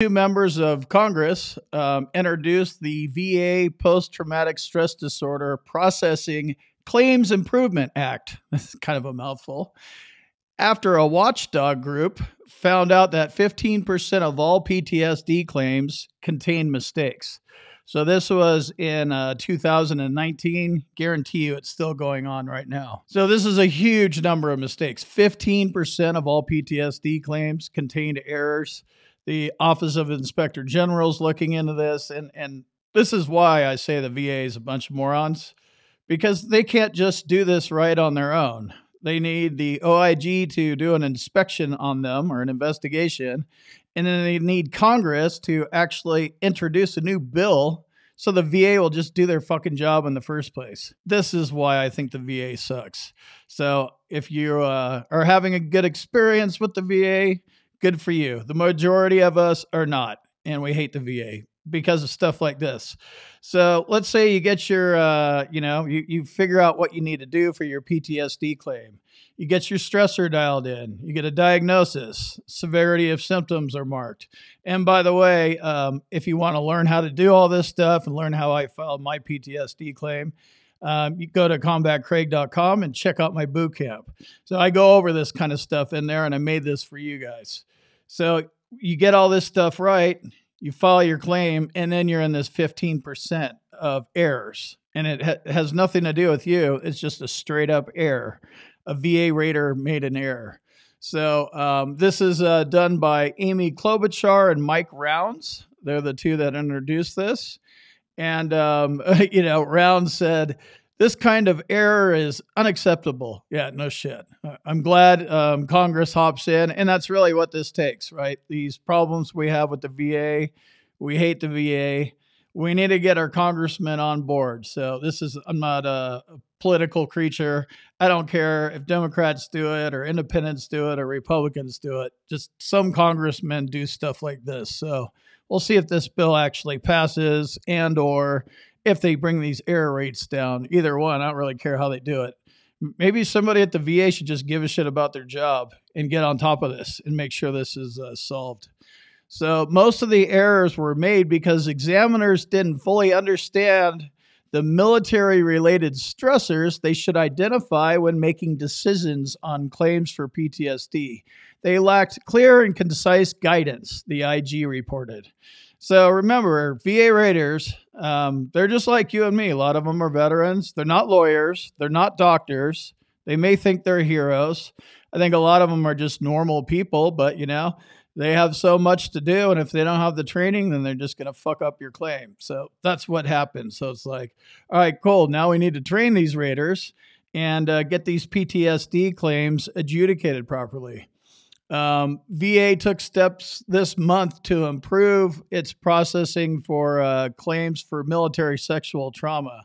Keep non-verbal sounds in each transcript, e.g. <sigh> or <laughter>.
two members of Congress um, introduced the VA Post Traumatic Stress Disorder Processing Claims Improvement Act. <laughs> That's kind of a mouthful. After a watchdog group found out that 15% of all PTSD claims contain mistakes. So this was in uh, 2019. Guarantee you it's still going on right now. So this is a huge number of mistakes. 15% of all PTSD claims contained errors. The Office of Inspector General is looking into this, and and this is why I say the VA is a bunch of morons, because they can't just do this right on their own. They need the OIG to do an inspection on them or an investigation, and then they need Congress to actually introduce a new bill so the VA will just do their fucking job in the first place. This is why I think the VA sucks. So if you uh, are having a good experience with the VA, good for you. The majority of us are not, and we hate the VA because of stuff like this. So let's say you get your, uh, you know, you, you figure out what you need to do for your PTSD claim. You get your stressor dialed in. You get a diagnosis. Severity of symptoms are marked. And by the way, um, if you want to learn how to do all this stuff and learn how I filed my PTSD claim, um, you go to combatcraig.com and check out my boot camp. So I go over this kind of stuff in there, and I made this for you guys. So you get all this stuff right, you file your claim, and then you're in this 15% of errors. And it ha- has nothing to do with you, it's just a straight up error. A VA raider made an error. So um, this is uh, done by Amy Klobuchar and Mike Rounds. They're the two that introduced this. And, um, <laughs> you know, Round said, this kind of error is unacceptable. Yeah, no shit. I'm glad um, Congress hops in, and that's really what this takes, right? These problems we have with the VA, we hate the VA. We need to get our congressmen on board. So this is I'm not a political creature. I don't care if Democrats do it or independents do it or Republicans do it. Just some congressmen do stuff like this. So we'll see if this bill actually passes and or if they bring these error rates down. Either one, I don't really care how they do it. Maybe somebody at the VA should just give a shit about their job and get on top of this and make sure this is uh, solved. So most of the errors were made because examiners didn't fully understand the military related stressors they should identify when making decisions on claims for PTSD. They lacked clear and concise guidance, the IG reported. So remember, VA Raiders, um, they're just like you and me. A lot of them are veterans. They're not lawyers, they're not doctors. They may think they're heroes. I think a lot of them are just normal people, but you know, they have so much to do and if they don't have the training then they're just going to fuck up your claim so that's what happened so it's like all right cool now we need to train these raiders and uh, get these ptsd claims adjudicated properly um, va took steps this month to improve its processing for uh, claims for military sexual trauma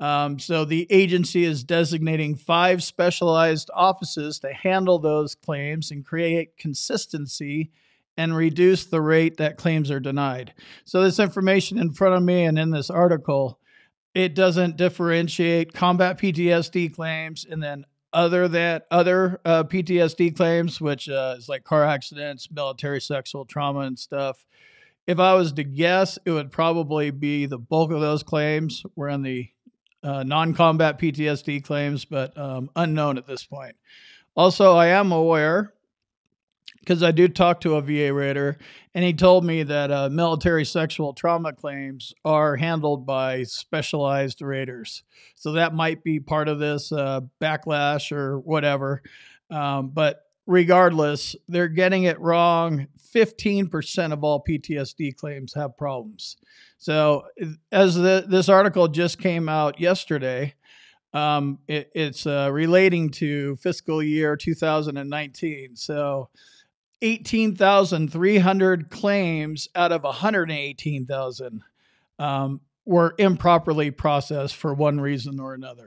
um, so the agency is designating five specialized offices to handle those claims and create consistency and reduce the rate that claims are denied. So this information in front of me and in this article, it doesn't differentiate combat PTSD claims and then other that other uh, PTSD claims, which uh, is like car accidents, military sexual trauma, and stuff. If I was to guess, it would probably be the bulk of those claims were in the uh, non combat PTSD claims, but um, unknown at this point. Also, I am aware because I do talk to a VA raider, and he told me that uh, military sexual trauma claims are handled by specialized raiders. So that might be part of this uh, backlash or whatever. Um, but regardless, they're getting it wrong. 15% of all PTSD claims have problems. So, as the, this article just came out yesterday, um, it, it's uh, relating to fiscal year 2019. So, 18,300 claims out of 118,000 um, were improperly processed for one reason or another.